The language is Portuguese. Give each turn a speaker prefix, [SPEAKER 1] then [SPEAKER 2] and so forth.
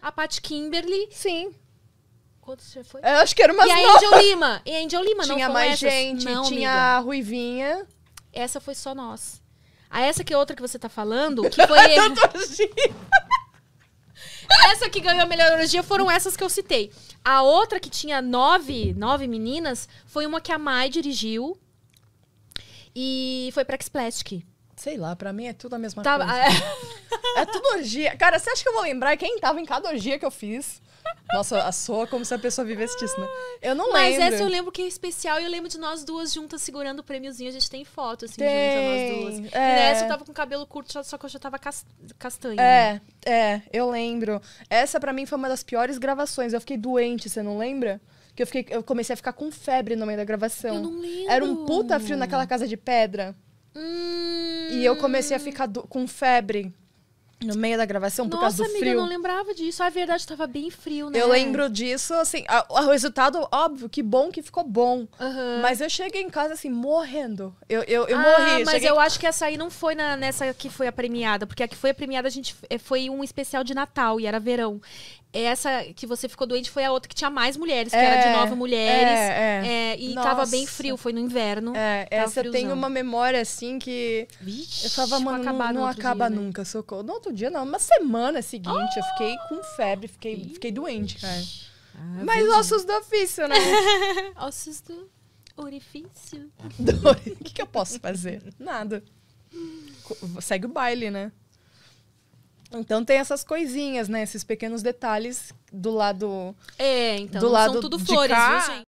[SPEAKER 1] A Pat Kimberly. Sim. Quantos já foi? Eu é, acho que era umas E a novas. Angel Lima. E a Angel Lima, tinha não Tinha mais essas? gente, não, tinha amiga. a Ruivinha. Essa foi só nós. A essa que é outra que você tá falando, que foi... essa que ganhou a melhor energia foram essas que eu citei. A outra que tinha nove, nove meninas foi uma que a Mai dirigiu. E foi pra X-Plastic.
[SPEAKER 2] Sei lá, pra mim é tudo a mesma tá, coisa. É tudo orgia. Cara, você acha que eu vou lembrar quem tava em cada orgia que eu fiz? Nossa, a soa como se a pessoa vivesse disso, né? Eu não Mas lembro. Mas essa eu lembro
[SPEAKER 1] que é especial e eu lembro de nós duas juntas segurando o prêmiozinho. A gente tem foto, assim, tem, juntas, nós duas. É. E nessa eu tava com cabelo curto, só que eu já tava castanha. castanho. É,
[SPEAKER 2] é, eu lembro. Essa para mim foi uma das piores gravações. Eu fiquei doente, você não lembra? Que eu, fiquei, eu comecei a ficar com febre no meio da gravação. Eu não lembro. Era um puta frio naquela casa de pedra. Hum. E eu comecei a ficar com febre. No meio da gravação, por causa do amiga, frio. eu não
[SPEAKER 1] lembrava disso.
[SPEAKER 2] A ah, é verdade, estava bem
[SPEAKER 1] frio, né? Eu lembro
[SPEAKER 2] disso, assim, a, a, o resultado, óbvio, que bom que ficou bom. Uhum. Mas eu cheguei em casa, assim, morrendo. Eu, eu, eu ah, morri. Mas cheguei... eu acho
[SPEAKER 1] que essa aí não foi na, nessa que foi a premiada, porque a que foi a premiada, a gente eh, foi um especial de Natal e era verão essa que você ficou doente foi a outra que tinha mais mulheres, que é, era de é, nove mulheres. É, é. é e Nossa. tava bem frio,
[SPEAKER 2] foi no inverno. É, essa tem uma memória assim que. Vixe, eu tava, mano, não, não acaba dia, né? nunca, né? socorro. No outro dia, não, uma semana seguinte, oh! eu fiquei com febre, fiquei, fiquei doente, cara. Ah, Mas ossos do ofício, né? ossos do orifício. O que, que eu posso fazer? Nada. Segue o baile, né? Então tem essas coisinhas, né? Esses pequenos detalhes do lado. É, então do lado são tudo flores, cá, viu, gente?